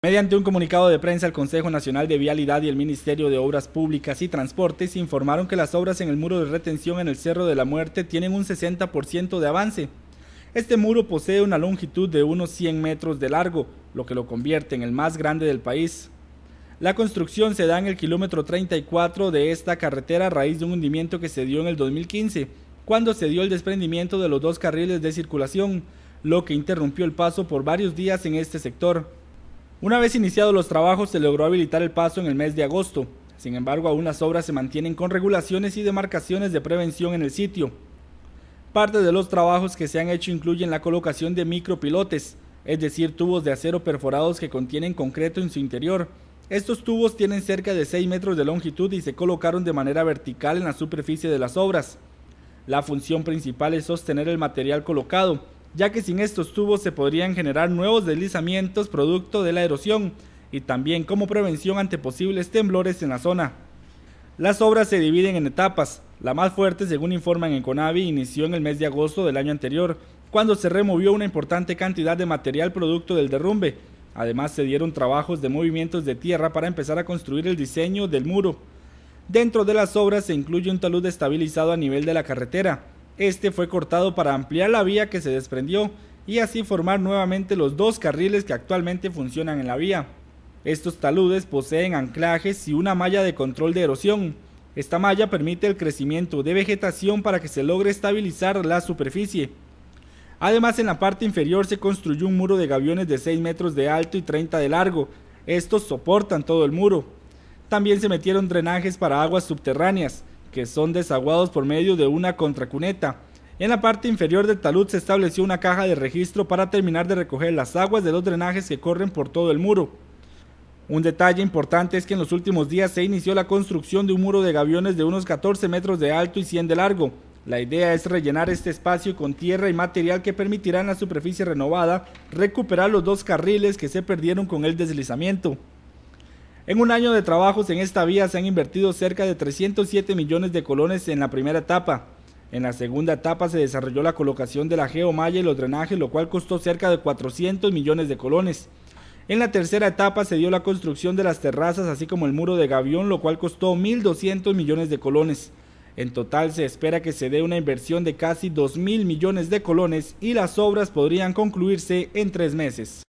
Mediante un comunicado de prensa, el Consejo Nacional de Vialidad y el Ministerio de Obras Públicas y Transportes informaron que las obras en el muro de retención en el Cerro de la Muerte tienen un 60% de avance. Este muro posee una longitud de unos 100 metros de largo, lo que lo convierte en el más grande del país. La construcción se da en el kilómetro 34 de esta carretera a raíz de un hundimiento que se dio en el 2015, cuando se dio el desprendimiento de los dos carriles de circulación, lo que interrumpió el paso por varios días en este sector. Una vez iniciados los trabajos se logró habilitar el paso en el mes de agosto. Sin embargo, aún las obras se mantienen con regulaciones y demarcaciones de prevención en el sitio. Parte de los trabajos que se han hecho incluyen la colocación de micropilotes, es decir, tubos de acero perforados que contienen concreto en su interior. Estos tubos tienen cerca de 6 metros de longitud y se colocaron de manera vertical en la superficie de las obras. La función principal es sostener el material colocado, ya que sin estos tubos se podrían generar nuevos deslizamientos producto de la erosión y también como prevención ante posibles temblores en la zona. Las obras se dividen en etapas. La más fuerte, según informan en Conavi, inició en el mes de agosto del año anterior, cuando se removió una importante cantidad de material producto del derrumbe. Además, se dieron trabajos de movimientos de tierra para empezar a construir el diseño del muro. Dentro de las obras se incluye un talud estabilizado a nivel de la carretera, este fue cortado para ampliar la vía que se desprendió y así formar nuevamente los dos carriles que actualmente funcionan en la vía. Estos taludes poseen anclajes y una malla de control de erosión. Esta malla permite el crecimiento de vegetación para que se logre estabilizar la superficie. Además, en la parte inferior se construyó un muro de gaviones de 6 metros de alto y 30 de largo. Estos soportan todo el muro. También se metieron drenajes para aguas subterráneas que son desaguados por medio de una contracuneta. En la parte inferior del talud se estableció una caja de registro para terminar de recoger las aguas de los drenajes que corren por todo el muro. Un detalle importante es que en los últimos días se inició la construcción de un muro de gaviones de unos 14 metros de alto y 100 de largo. La idea es rellenar este espacio con tierra y material que permitirá a la superficie renovada recuperar los dos carriles que se perdieron con el deslizamiento. En un año de trabajos en esta vía se han invertido cerca de 307 millones de colones en la primera etapa. En la segunda etapa se desarrolló la colocación de la geomalla y los drenajes, lo cual costó cerca de 400 millones de colones. En la tercera etapa se dio la construcción de las terrazas, así como el muro de Gavión, lo cual costó 1.200 millones de colones. En total se espera que se dé una inversión de casi 2.000 millones de colones y las obras podrían concluirse en tres meses.